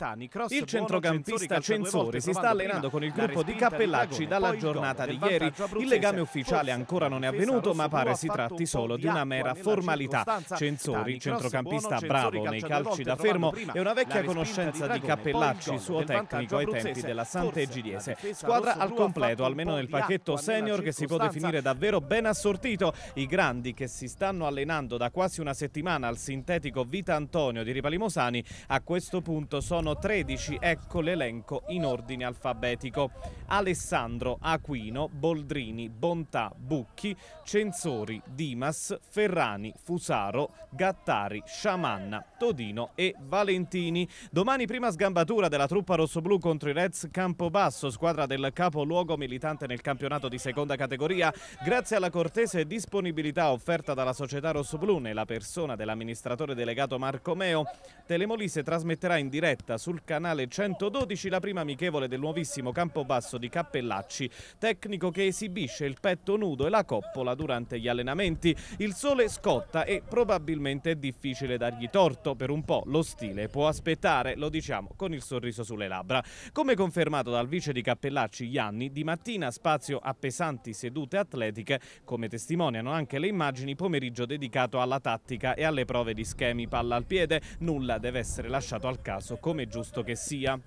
Cattani. Cross il centrocampista Censori si sta allenando con il gruppo di Cappellacci dalla giornata di ieri. Il legame ufficiale ancora non è avvenuto, ma pare si tratti solo di una mera formalità. Censori, centrocampista bravo nei calci da fermo, è una vecchia conoscenza di Cappellacci, suo tecnico ai tempi della Sant'Egidiese. Squadra al completo, almeno nel pacchetto senior, che si può definire davvero ben assortito. I grandi che si stanno allenando da quasi una settimana al sintetico Vita Antonio di Ripalimosani a questo punto sono sono 13, ecco l'elenco in ordine alfabetico. Alessandro, Aquino, Boldrini, Bontà, Bucchi, Censori, Dimas, Ferrani, Fusaro, Gattari, Sciamanna, Todino e Valentini. Domani prima sgambatura della truppa rossoblù contro i Reds Campobasso, squadra del capoluogo militante nel campionato di seconda categoria. Grazie alla cortese disponibilità offerta dalla società rossoblù nella persona dell'amministratore delegato Marco Meo, Telemolise trasmetterà in diretta sul canale 112 la prima amichevole del nuovissimo Campobasso di Cappellacci, tecnico che esibisce il petto nudo e la coppola durante gli allenamenti. Il sole scotta e probabilmente è difficile dargli torto, per un po' lo stile può aspettare, lo diciamo con il sorriso sulle labbra. Come confermato dal vice di Cappellacci Ianni, di mattina spazio a pesanti sedute atletiche, come testimoniano anche le immagini pomeriggio dedicato alla tattica e alle prove di schemi palla al piede, nulla deve essere lasciato al caso come come è giusto che sia.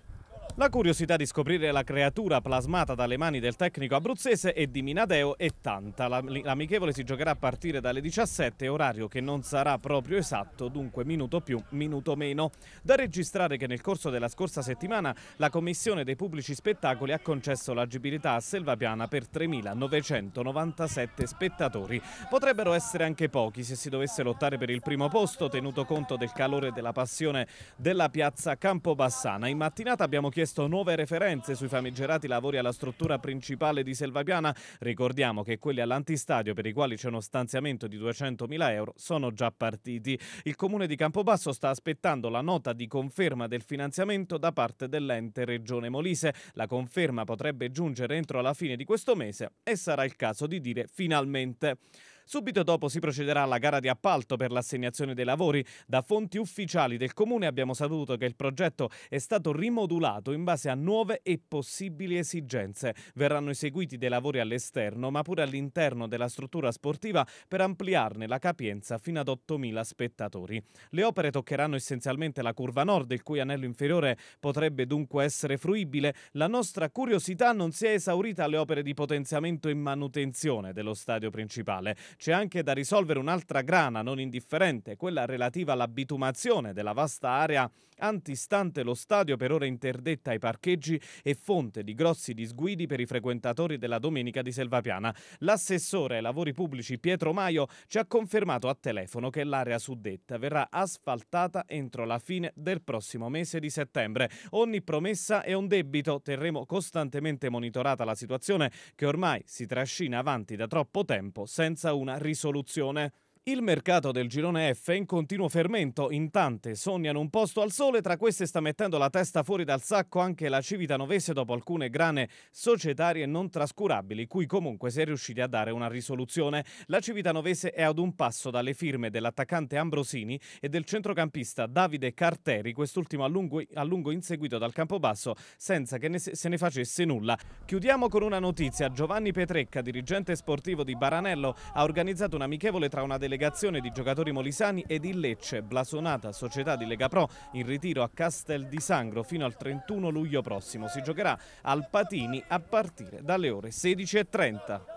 La curiosità di scoprire la creatura plasmata dalle mani del tecnico abruzzese e di Minadeo è tanta. L'amichevole si giocherà a partire dalle 17, orario che non sarà proprio esatto, dunque minuto più, minuto meno. Da registrare che nel corso della scorsa settimana la Commissione dei Pubblici Spettacoli ha concesso l'agibilità a Selvapiana per 3.997 spettatori. Potrebbero essere anche pochi se si dovesse lottare per il primo posto, tenuto conto del calore e della passione della piazza Campobassana. In mattinata abbiamo chiesto chiesto nuove referenze sui famigerati lavori alla struttura principale di Selvapiana. Ricordiamo che quelli all'antistadio, per i quali c'è uno stanziamento di 200.000 euro, sono già partiti. Il comune di Campobasso sta aspettando la nota di conferma del finanziamento da parte dell'ente Regione Molise. La conferma potrebbe giungere entro la fine di questo mese e sarà il caso di dire finalmente. Subito dopo si procederà alla gara di appalto per l'assegnazione dei lavori. Da fonti ufficiali del Comune abbiamo saputo che il progetto è stato rimodulato in base a nuove e possibili esigenze. Verranno eseguiti dei lavori all'esterno ma pure all'interno della struttura sportiva per ampliarne la capienza fino ad 8.000 spettatori. Le opere toccheranno essenzialmente la curva nord, il cui anello inferiore potrebbe dunque essere fruibile. La nostra curiosità non si è esaurita alle opere di potenziamento e manutenzione dello stadio principale. C'è anche da risolvere un'altra grana non indifferente, quella relativa alla bitumazione della vasta area antistante lo stadio per ora interdetta ai parcheggi e fonte di grossi disguidi per i frequentatori della domenica di Selvapiana. L'assessore ai lavori pubblici Pietro Maio ci ha confermato a telefono che l'area suddetta verrà asfaltata entro la fine del prossimo mese di settembre. Ogni promessa è un debito, terremo costantemente monitorata la situazione che ormai si trascina avanti da troppo tempo senza un una risoluzione. Il mercato del girone F è in continuo fermento, in tante sognano un posto al sole, tra queste sta mettendo la testa fuori dal sacco anche la Civitanovese dopo alcune grane societarie non trascurabili, cui comunque si è riusciti a dare una risoluzione. La Civitanovese è ad un passo dalle firme dell'attaccante Ambrosini e del centrocampista Davide Carteri, quest'ultimo a lungo, a lungo inseguito dal campobasso senza che ne se ne facesse nulla. Chiudiamo con una notizia, Giovanni Petrecca, dirigente sportivo di Baranello, ha organizzato un amichevole tra una delle delegazione di giocatori molisani ed il Lecce, blasonata società di Lega Pro, in ritiro a Castel di Sangro fino al 31 luglio prossimo. Si giocherà al Patini a partire dalle ore 16.30.